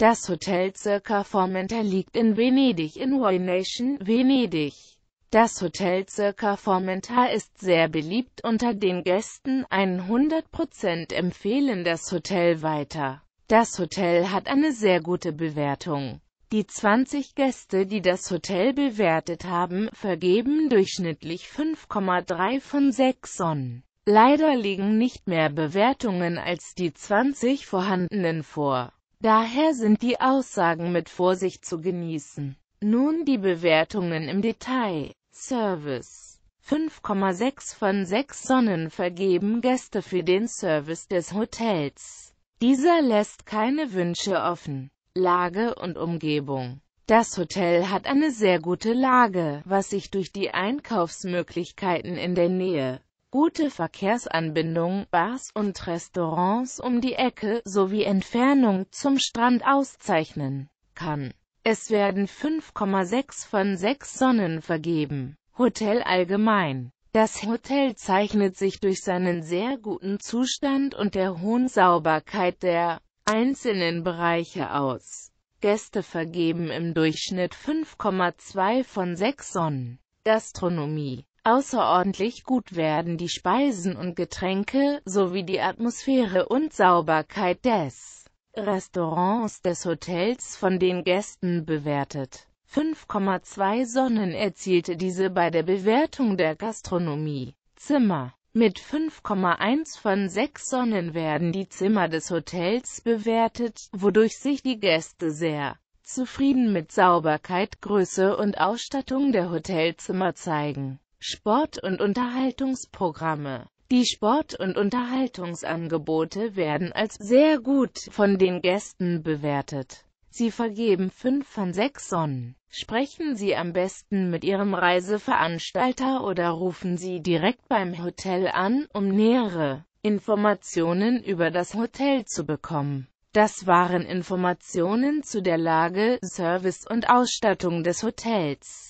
Das Hotel Circa Formentera liegt in Venedig in Nation, Venedig. Das Hotel Circa Formentera ist sehr beliebt unter den Gästen, 100% empfehlen das Hotel weiter. Das Hotel hat eine sehr gute Bewertung. Die 20 Gäste, die das Hotel bewertet haben, vergeben durchschnittlich 5,3 von 6 Sonnen. Leider liegen nicht mehr Bewertungen als die 20 vorhandenen vor. Daher sind die Aussagen mit Vorsicht zu genießen. Nun die Bewertungen im Detail. Service 5,6 von 6 Sonnen vergeben Gäste für den Service des Hotels. Dieser lässt keine Wünsche offen. Lage und Umgebung Das Hotel hat eine sehr gute Lage, was sich durch die Einkaufsmöglichkeiten in der Nähe gute Verkehrsanbindung, Bars und Restaurants um die Ecke sowie Entfernung zum Strand auszeichnen kann. Es werden 5,6 von 6 Sonnen vergeben. Hotel allgemein. Das Hotel zeichnet sich durch seinen sehr guten Zustand und der hohen Sauberkeit der einzelnen Bereiche aus. Gäste vergeben im Durchschnitt 5,2 von 6 Sonnen. Gastronomie Außerordentlich gut werden die Speisen und Getränke, sowie die Atmosphäre und Sauberkeit des Restaurants des Hotels von den Gästen bewertet. 5,2 Sonnen erzielte diese bei der Bewertung der Gastronomie. Zimmer mit 5,1 von 6 Sonnen werden die Zimmer des Hotels bewertet, wodurch sich die Gäste sehr zufrieden mit Sauberkeit, Größe und Ausstattung der Hotelzimmer zeigen. Sport- und Unterhaltungsprogramme die Sport- und Unterhaltungsangebote werden als sehr gut von den Gästen bewertet. Sie vergeben 5 von 6 Sonnen. Sprechen Sie am besten mit Ihrem Reiseveranstalter oder rufen Sie direkt beim Hotel an, um nähere Informationen über das Hotel zu bekommen. Das waren Informationen zu der Lage, Service und Ausstattung des Hotels.